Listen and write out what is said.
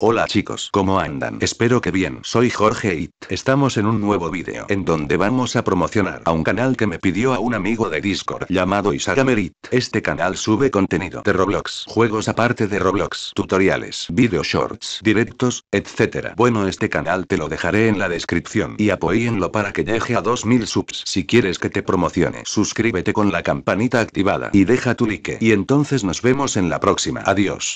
Hola chicos, ¿cómo andan? Espero que bien, soy Jorge It. Estamos en un nuevo vídeo en donde vamos a promocionar a un canal que me pidió a un amigo de Discord llamado Isagamerit. Este canal sube contenido de Roblox, juegos aparte de Roblox, tutoriales, video shorts, directos, etc. Bueno, este canal te lo dejaré en la descripción y apóyenlo para que llegue a 2000 subs. Si quieres que te promocione, suscríbete con la campanita activada y deja tu like. Y entonces nos vemos en la próxima. Adiós.